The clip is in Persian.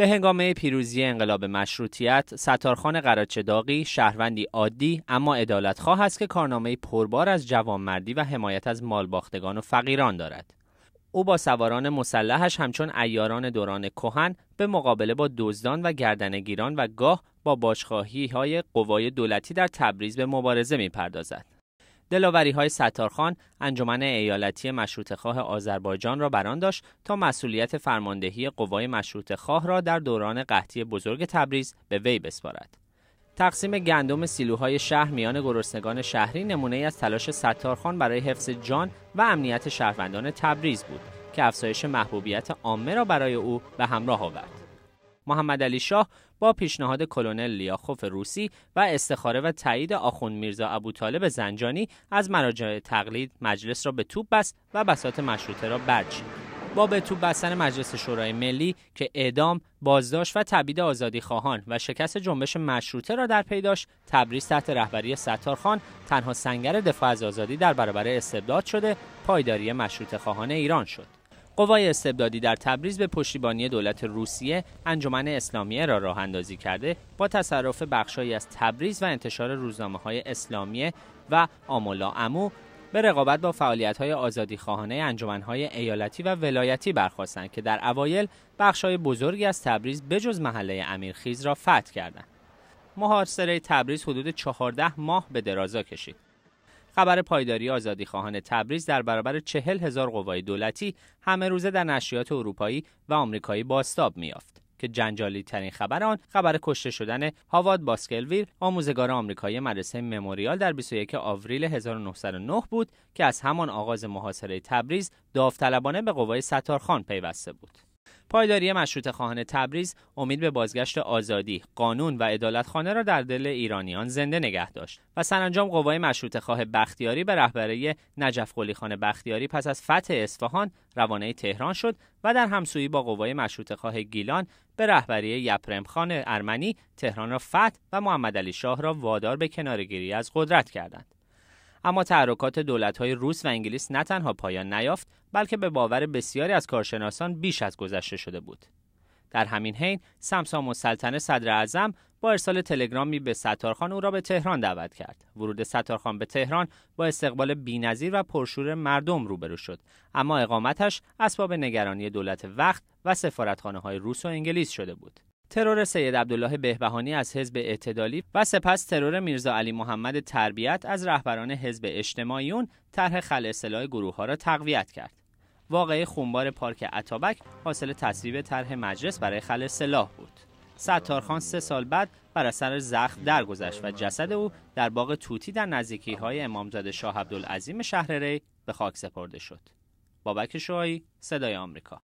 به هنگام پیروزی انقلاب مشروطیت ستارخان داقی، شهروندی عادی اما خواه است که کارنامه پربار از جوانمردی و حمایت از مالباختگان و فقیران دارد او با سواران مسلحش همچون ایاران دوران کهن به مقابله با دزدان و گردنگیران و گاه با باشخواهی های قوای دولتی در تبریز به مبارزه می پردازد. دلاوری های ستارخان انجمن ایالتی مشروط خواه آذربایجان را بران داشت تا مسئولیت فرماندهی قوای مشروط خواه را در دوران قحطی بزرگ تبریز به وی بسپارد. تقسیم گندم سیلوهای شهر میان گرسنگان شهری نمونه از تلاش ستارخان برای حفظ جان و امنیت شهروندان تبریز بود که افزایش محبوبیت عامه را برای او به همراه آورد. محمد علی شاه با پیشنهاد کلونل لیاخوف روسی و استخاره و تایید آخوند میرزا ابوطالب زنجانی از مراجع تقلید مجلس را به توپ بست و بسات مشروطه را برچید. با به تو بستن مجلس شورای ملی که اعدام، بازداشت و تبیید آزادی خواهان و شکست جنبش مشروطه را در پیداش داشت، تبریز تحت رهبری ستارخان تنها سنگر دفاع از آزادی در برابر استبداد شده، پایداری مشروطه خواهان ایران شد. قوای استبدادی در تبریز به پشتیبانی دولت روسیه انجمن اسلامیه را راه اندازی کرده با تصرف بخشهایی از تبریز و انتشار روزنامه های اسلامیه و آمولا امو به رقابت با فعالیت های آزادی خواهانه انجمن های ایالتی و ولایتی برخواستند که در اوایل بخش های بزرگی از تبریز بجز محله امیرخیز را فتح کردند. محاصره تبریز حدود 14 ماه به درازا کشید. خبر پایداری آزادی خواهان تبریز در برابر چهل هزار قوای دولتی همه روزه در نشریات اروپایی و آمریکایی باستاب میافت. که جنجالی ترین خبر آن خبر کشته شدن هاواد باسکلویر آموزگار آمریکایی مدرسه مموریال در 21 آوریل 1909 بود که از همان آغاز محاصره تبریز داوطلبانه به قوای ستارخان پیوسته بود پایداری مشروط خواهان تبریز امید به بازگشت آزادی، قانون و خانه را در دل ایرانیان زنده نگه داشت و سرانجام قوای مشروط خواه بختیاری به رهبری نجف خان بختیاری پس از فتح اصفهان روانه تهران شد و در همسویی با قوای مشروط خواه گیلان به رهبری یپرم خان ارمنی تهران را فتح و محمد علی شاه را وادار به کنارگیری از قدرت کردند. اما تحرکات دولت‌های روس و انگلیس نه تنها پایان نیافت بلکه به باور بسیاری از کارشناسان بیش از گذشته شده بود در همین حین سمسام و سلطنه صدر اعظم با ارسال تلگرامی به ستارخان او را به تهران دعوت کرد. ورود ستارخان به تهران با استقبال بینظیر و پرشور مردم روبرو شد، اما اقامتش اسباب نگرانی دولت وقت و سفارتخانه های روس و انگلیس شده بود. ترور سید عبدالله بهبهانی از حزب اعتدالی و سپس ترور میرزا علی محمد تربیت از رهبران حزب اجتماعیون طرح خل اصلاح گروه ها را تقویت کرد. واقعه خونبار پارک اتابک حاصل تصویب طرح مجلس برای خل سلاح بود. ستارخان سه سال بعد بر اثر زخم درگذشت و جسد او در باغ توتی در نزدیکی های امامزاده شاه عبدالعظیم شهر ری به خاک سپرده شد. بابک شوهایی صدای آمریکا